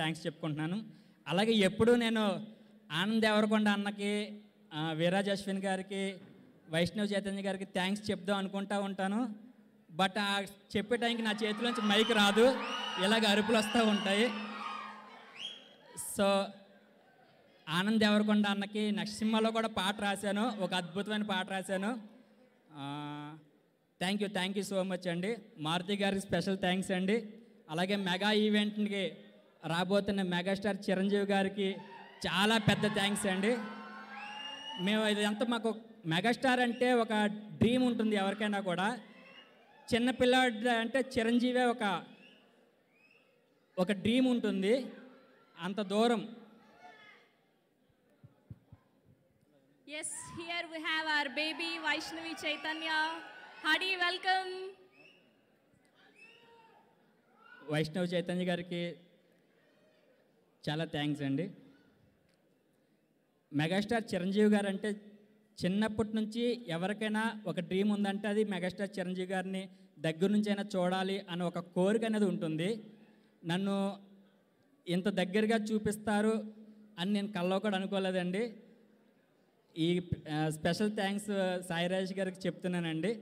thanks చెప్పుకుంటున్నాను అలాగే ఎప్పుడు నేను ఆనంద్ ఎవరకొండ అన్నకి వీరాజ్ అశ్విన్ గారికి వైష్ణవ్ చైతన్య గారికి థ్యాంక్స్ చెప్దాం అనుకుంటా ఉంటాను బట్ ఆ చెప్పే టైంకి నా చేతిలోంచి మైక్ రాదు ఇలాగ అరుపులు వస్తూ ఉంటాయి సో ఆనంద్ ఎవరకొండ అన్నకి నెక్స్ట్ సినిమాలో కూడా పాట రాశాను ఒక అద్భుతమైన పాట రాశాను thank you thank you so much అండి మారుతి గారికి స్పెషల్ థ్యాంక్స్ అండి అలాగే మెగా ఈవెంట్కి రాబోతున్న మెగాస్టార్ చిరంజీవి గారికి చాలా పెద్ద థ్యాంక్స్ అండి మేము ఇదంతా మాకు మెగాస్టార్ అంటే ఒక డ్రీమ్ ఉంటుంది ఎవరికైనా కూడా చిన్నపిల్లాడు అంటే చిరంజీవే ఒక ఒక డ్రీమ్ ఉంటుంది అంత దూరం yes here we have our baby Vaishnavi Chaitanya హడీ వెల్కమ్ వైష్ణవి చైతన్య గారికి చాలా థ్యాంక్స్ అండి మెగాస్టార్ చిరంజీవి గారు అంటే చిన్నప్పటి నుంచి ఎవరికైనా ఒక డ్రీమ్ ఉందంటే అది మెగాస్టార్ చిరంజీవి గారిని దగ్గర నుంచి అయినా చూడాలి అనే ఒక కోరిక అనేది ఉంటుంది నన్ను ఇంత దగ్గరగా చూపిస్తారు అని నేను కల్లో కూడా అనుకోలేదండి ఈ స్పెషల్ థ్యాంక్స్ సాయిరాజ్ గారికి చెప్తున్నానండి